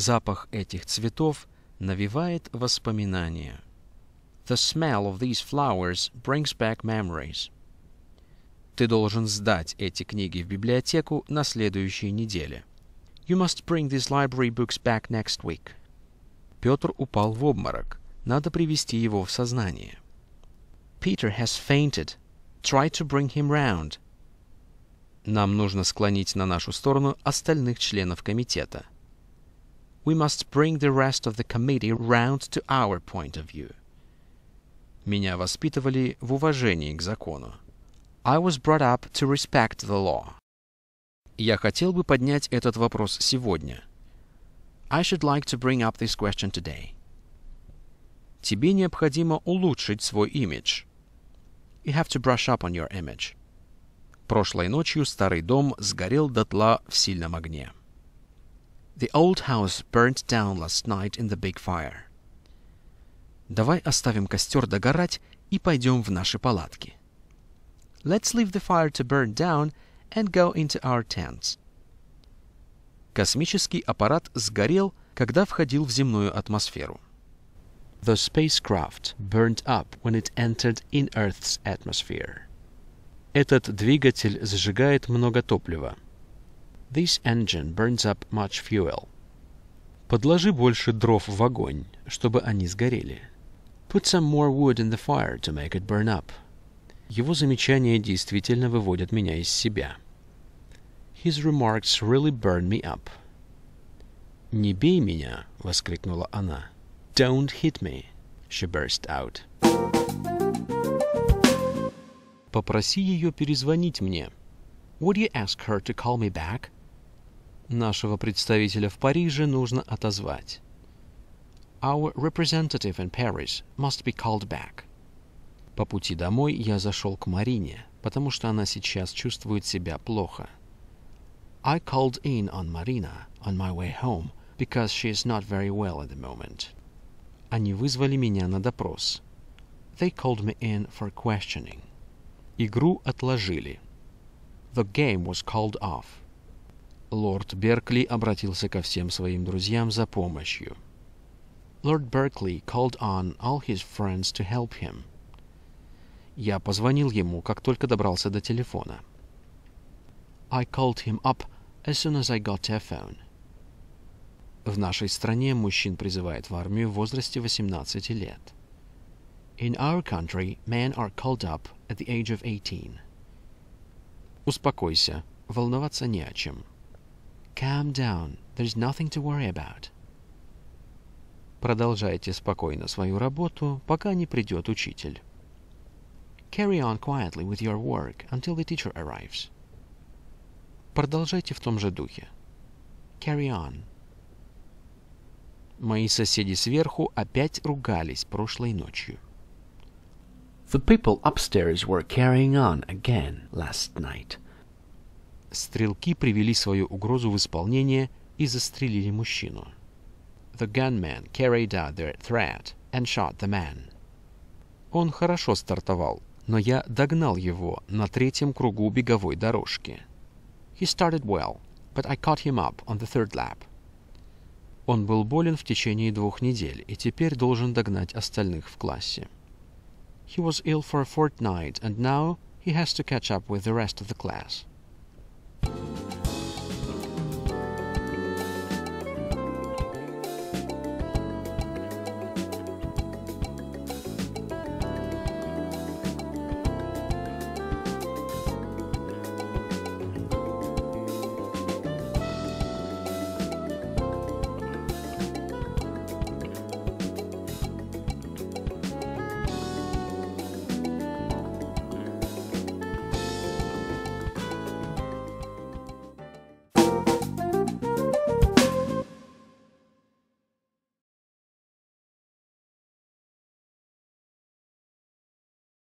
Запах этих цветов навевает воспоминания. The smell of these flowers brings back memories. Ты должен сдать эти книги в библиотеку на следующей неделе. You must bring these library books back next week. Петр упал в обморок. Надо привести его в сознание. Peter has fainted. Try to bring him round. Нам нужно склонить на нашу сторону остальных членов комитета we must bring the rest of the committee round to our point of view. Меня воспитывали в уважении к закону. I was brought up to respect the law. Я хотел бы поднять этот вопрос сегодня. I should like to bring up this question today. Тебе необходимо улучшить свой имидж. You have to brush up on your image. Прошлой ночью старый дом сгорел дотла в сильном огне. The old house burnt down last night in the big fire. Давай оставим костер догорать и пойдем в наши палатки. Let's leave the fire to burn down and go into our tents. Космический аппарат сгорел, когда входил в земную атмосферу. The spacecraft burned up when it entered in Earth's atmosphere. Этот двигатель сжигает много топлива. This engine burns up much fuel. Подложи больше дров в огонь, чтобы они сгорели. Put some more wood in the fire to make it burn up. Его замечания действительно выводят меня из себя. His remarks really burn me up. «Не бей меня!» — воскликнула она. «Don't hit me!» — she burst out. «Попроси ее перезвонить мне». Would you ask her to call me back? Нашего представителя в Париже нужно отозвать. Our representative in Paris must be called back. По пути домой я зашел к Марине, потому что она сейчас чувствует себя плохо. I called in on Marina on my way home because she is not very well at the moment. Они вызвали меня на допрос. They called me in for questioning. Игру отложили. The game was called off лорд Беркли обратился ко всем своим друзьям за помощью. Лорд Беркли called on all his friends to help him. Я позвонил ему, как только добрался до телефона. I called him up as soon as I got a phone. В нашей стране мужчин призывают в армию в возрасте 18 лет. In our country, men are called up at the age of 18. Успокойся, волноваться не о чем. Calm down. There's nothing to worry about. Продолжайте спокойно свою работу, пока не придет учитель. Carry on quietly with your work until the teacher arrives. Продолжайте в том же духе. Carry on. Мои соседи сверху опять ругались прошлой ночью. The people upstairs were carrying on again last night стрелки привели свою угрозу в исполнение и застрелили мужчину. The gunmen carried out their threat and shot the man. Он хорошо стартовал, но я догнал его на третьем кругу беговой дорожки. He started well, but I caught him up on the third lap. Он был болен в течение двух недель и теперь должен догнать остальных в классе. He was ill for a fortnight, and now he has to catch up with the rest of the class.